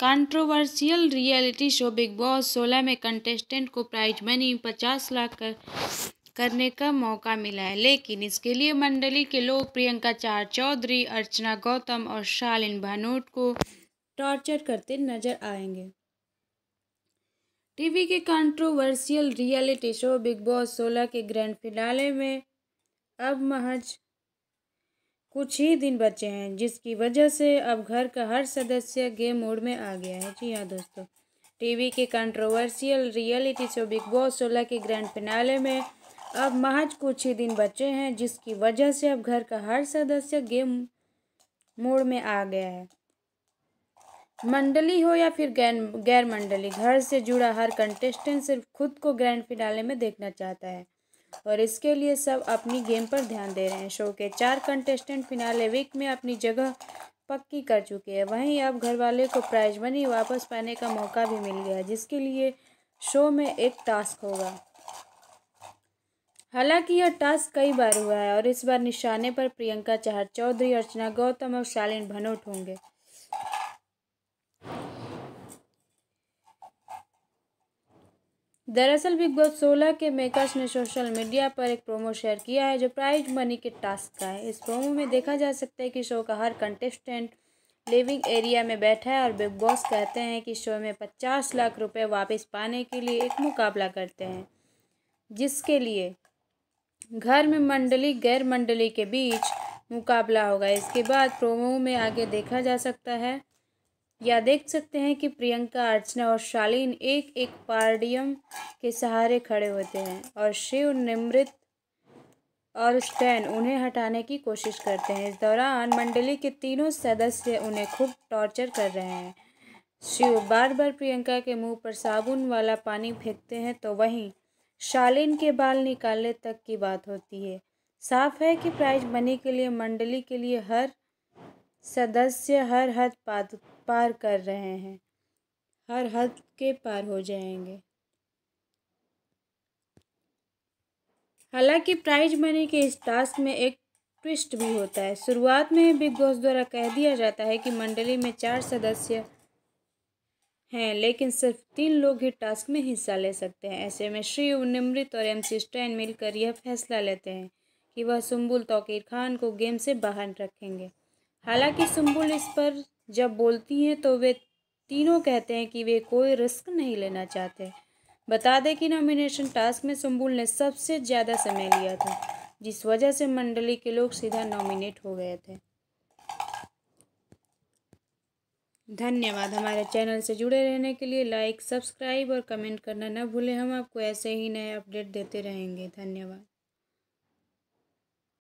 controversial reality show Bigg Boss सोलह में contestant को प्राइज मनी पचास लाख कर करने का मौका मिला है लेकिन इसके लिए मंडली के लोग प्रियंका चार चौधरी अर्चना गौतम और शालिन भानोट को टॉर्चर करते नजर आएंगे टीवी के controversial reality show Bigg Boss सोलह के ग्रैंड फिनाले में अब महज कुछ ही दिन बचे हैं जिसकी वजह से अब घर का हर सदस्य गेम मोड में आ गया है जी हाँ दोस्तों टीवी के controversial reality show Bigg Boss सोलह के ग्रैंड फिनाले में अब महज कुछ ही दिन बचे हैं जिसकी वजह से अब घर का हर सदस्य गेम मोड में आ गया है मंडली हो या फिर गैर गैर मंडली घर से जुड़ा हर कंटेस्टेंट सिर्फ खुद को ग्रैंड फिनाले में देखना चाहता है और इसके लिए सब अपनी गेम पर ध्यान दे रहे हैं शो के चार कंटेस्टेंट फिनाले वीक में अपनी जगह पक्की कर चुके हैं वहीं अब घर वाले को प्राइज मनी वापस पाने का मौका भी मिल गया जिसके लिए शो में एक टास्क होगा हालांकि यह टास्क कई बार हुआ है और इस बार निशाने पर प्रियंका चहर चौधरी अर्चना गौतम और शालीन भनोट होंगे दरअसल बिग बॉस 16 के मेकर्स ने सोशल मीडिया पर एक प्रोमो शेयर किया है जो प्राइज मनी के टास्क का है इस प्रोमो में देखा जा सकता है कि शो का हर कंटेस्टेंट लिविंग एरिया में बैठा है और बिग बॉस कहते हैं कि शो में पचास लाख रुपए वापस पाने के लिए एक मुकाबला करते हैं जिसके लिए घर में मंडली गैर मंडली के बीच मुकाबला होगा इसके बाद प्रोमो में आगे देखा जा सकता है या देख सकते हैं कि प्रियंका अर्चना और शालीन एक एक पार्डियम के सहारे खड़े होते हैं और शिव निमृत और स्टैन उन्हें हटाने की कोशिश करते हैं इस दौरान मंडली के तीनों सदस्य उन्हें खूब टॉर्चर कर रहे हैं शिव बार बार प्रियंका के मुंह पर साबुन वाला पानी फेंकते हैं तो वहीं शालीन के बाल निकालने तक की बात होती है साफ है कि प्राइज मनी के लिए मंडली के लिए हर सदस्य हर हद पात पार कर रहे हैं हर हद के पार हो जाएंगे हालांकि प्राइज मनी के इस टास्क में एक ट्विस्ट भी होता है शुरुआत में बिग बॉस द्वारा कह दिया जाता है कि मंडली में चार सदस्य हैं लेकिन सिर्फ तीन लोग ही टास्क में हिस्सा ले सकते हैं ऐसे में श्री निमृत और एम सी स्टैन मिलकर यह फैसला लेते हैं कि वह सुम्बुल तोकीर खान को गेम से बाहर रखेंगे हालांकि सुम्बुल इस पर जब बोलती हैं तो वे तीनों कहते हैं कि वे कोई रिस्क नहीं लेना चाहते बता दें कि नॉमिनेशन टास्क में सुम्बुल ने सबसे ज़्यादा समय लिया था जिस वजह से मंडली के लोग सीधा नॉमिनेट हो गए थे धन्यवाद हमारे चैनल से जुड़े रहने के लिए लाइक सब्सक्राइब और कमेंट करना न भूलें हम आपको ऐसे ही नए अपडेट देते रहेंगे धन्यवाद